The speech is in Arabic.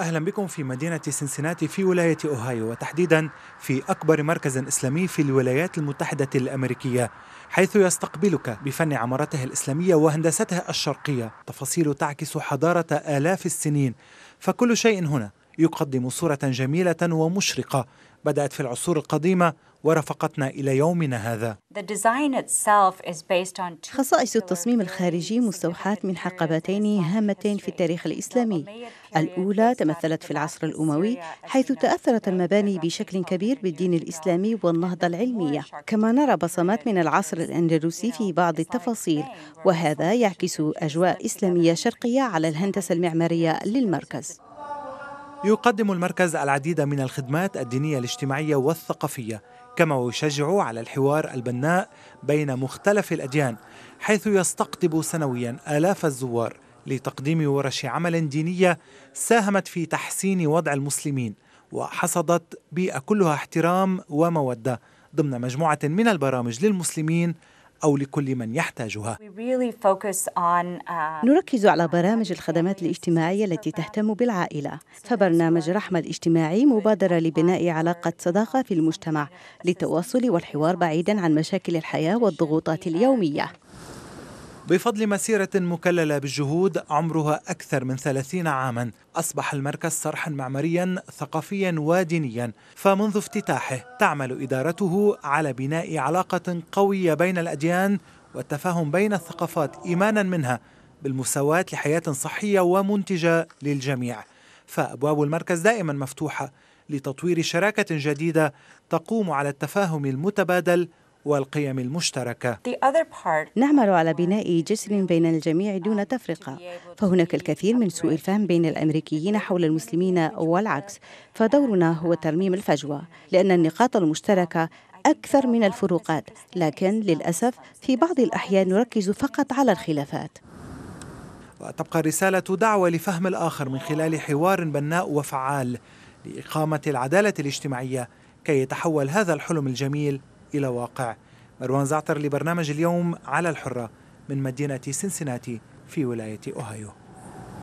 أهلا بكم في مدينة سنسناتي في ولاية أوهايو وتحديدا في أكبر مركز إسلامي في الولايات المتحدة الأمريكية حيث يستقبلك بفن عمارته الإسلامية وهندستها الشرقية تفاصيل تعكس حضارة آلاف السنين فكل شيء هنا يقدم صورة جميلة ومشرقة بدأت في العصور القديمة ورافقتنا إلى يومنا هذا خصائص التصميم الخارجي مستوحاة من حقبتين هامتين في التاريخ الإسلامي الأولى تمثلت في العصر الأموي حيث تأثرت المباني بشكل كبير بالدين الإسلامي والنهضة العلمية كما نرى بصمات من العصر الأندلسي في بعض التفاصيل وهذا يعكس أجواء إسلامية شرقية على الهندسة المعمارية للمركز يقدم المركز العديد من الخدمات الدينية الاجتماعية والثقافية كما يشجع على الحوار البناء بين مختلف الأديان حيث يستقطب سنويا آلاف الزوار لتقديم ورش عمل دينية ساهمت في تحسين وضع المسلمين وحصدت بيئة كلها احترام ومودة ضمن مجموعة من البرامج للمسلمين أو لكل من يحتاجها uh, نركز على uh, برامج الخدمات الاجتماعية التي تهتم بالعائلة فبرنامج رحمة الاجتماعي مبادرة لبناء علاقة صداقة في المجتمع للتواصل والحوار بعيدا عن مشاكل الحياة والضغوطات اليومية بفضل مسيرة مكللة بالجهود عمرها أكثر من 30 عاما أصبح المركز صرحا معماريا ثقافيا ودينيا فمنذ افتتاحه تعمل إدارته على بناء علاقة قوية بين الأديان والتفاهم بين الثقافات إيمانا منها بالمساواة لحياة صحية ومنتجة للجميع فأبواب المركز دائما مفتوحة لتطوير شراكة جديدة تقوم على التفاهم المتبادل والقيم المشتركة نعمل على بناء جسر بين الجميع دون تفرقة فهناك الكثير من سوء الفهم بين الأمريكيين حول المسلمين والعكس فدورنا هو ترميم الفجوة لأن النقاط المشتركة أكثر من الفروقات لكن للأسف في بعض الأحيان نركز فقط على الخلافات وتبقى الرسالة دعوة لفهم الآخر من خلال حوار بناء وفعال لإقامة العدالة الاجتماعية كي يتحول هذا الحلم الجميل إلى واقع مروان زعتر لبرنامج اليوم على الحرة من مدينة سنسناتي في ولاية أوهايو